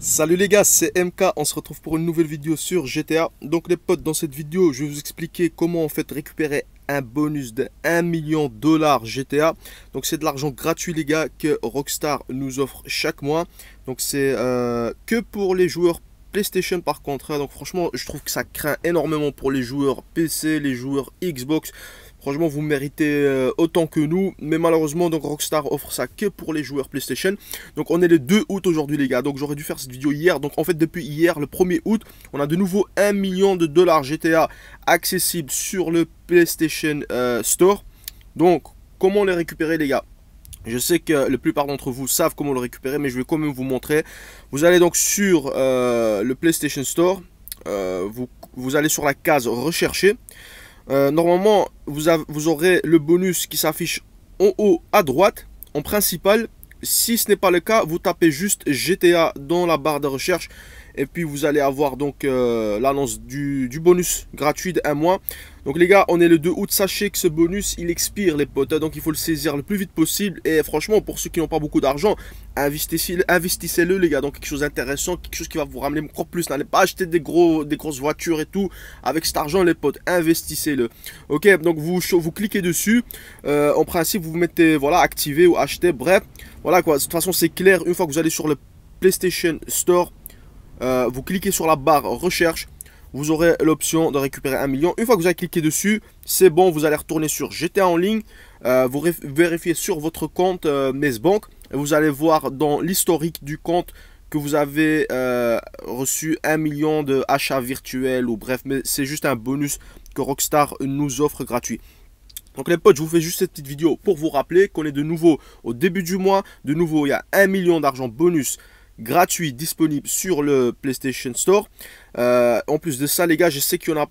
Salut les gars, c'est MK, on se retrouve pour une nouvelle vidéo sur GTA. Donc les potes, dans cette vidéo, je vais vous expliquer comment en fait récupérer un bonus de 1 million de dollars GTA. Donc c'est de l'argent gratuit les gars que Rockstar nous offre chaque mois. Donc c'est euh, que pour les joueurs PlayStation par contre. Hein. Donc franchement, je trouve que ça craint énormément pour les joueurs PC, les joueurs Xbox. Franchement, vous méritez euh, autant que nous. Mais malheureusement, donc Rockstar offre ça que pour les joueurs PlayStation. Donc on est le 2 août aujourd'hui, les gars. Donc j'aurais dû faire cette vidéo hier. Donc en fait, depuis hier, le 1er août, on a de nouveau 1 million de dollars GTA accessibles sur le PlayStation euh, Store. Donc, comment les récupérer, les gars je sais que la plupart d'entre vous savent comment le récupérer, mais je vais quand même vous montrer. Vous allez donc sur euh, le PlayStation Store, vous, vous allez sur la case rechercher. Euh, normalement, vous, vous aurez le bonus qui s'affiche en haut à droite, en principal. Si ce n'est pas le cas, vous tapez juste GTA dans la barre de recherche et puis vous allez avoir donc euh, l'annonce du, bonus gratuit d'un mois. Donc les gars, on est le 2 août, sachez que ce bonus, il expire les potes. Hein. donc il faut le saisir le plus vite possible. Et franchement, pour ceux qui n'ont pas beaucoup d'argent, investissez-le les gars. Donc quelque chose d'intéressant, quelque chose qui va vous ramener encore plus. N'allez pas acheter des, gros, des grosses voitures et tout. Avec cet argent les potes, investissez-le. Ok, donc vous, vous cliquez dessus. Euh, en principe, vous mettez, voilà, activer ou acheter. Bref, voilà quoi. De toute façon, c'est clair. Une fois que vous allez sur le PlayStation Store, euh, vous cliquez sur la barre recherche, vous aurez l'option de récupérer un million. Une fois que vous avez cliqué dessus, c'est bon, vous allez retourner sur GTA en ligne, euh, vous vérifiez sur votre compte euh, Mesbank et vous allez voir dans l'historique du compte que vous avez euh, reçu un million de achats virtuels ou bref, mais c'est juste un bonus que Rockstar nous offre gratuit. Donc les potes, je vous fais juste cette petite vidéo pour vous rappeler qu'on est de nouveau au début du mois. De nouveau, il y a un million d'argent bonus gratuit disponible sur le PlayStation Store. Euh, en plus de ça, les gars, je sais qu'il y en a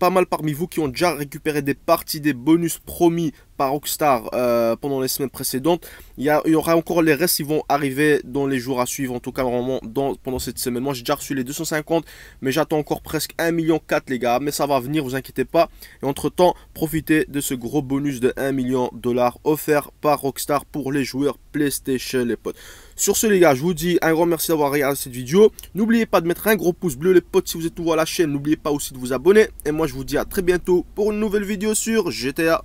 pas mal parmi vous qui ont déjà récupéré des parties des bonus promis par Rockstar euh, pendant les semaines précédentes. Il y, aura encore les restes, qui vont arriver dans les jours à suivre, en tout cas vraiment pendant cette semaine. Moi j'ai déjà reçu les 250, mais j'attends encore presque 1,4 million les gars, mais ça va venir, vous inquiétez pas. Et entre temps, profitez de ce gros bonus de 1 million dollars offert par Rockstar pour les joueurs PlayStation les potes. Sur ce les gars, je vous dis un grand merci d'avoir regardé cette vidéo. N'oubliez pas de mettre un gros pouce bleu les potes si vous êtes nouveau à la chaîne. N'oubliez pas aussi de vous abonner. Et moi je vous dis à très bientôt pour une nouvelle vidéo sur GTA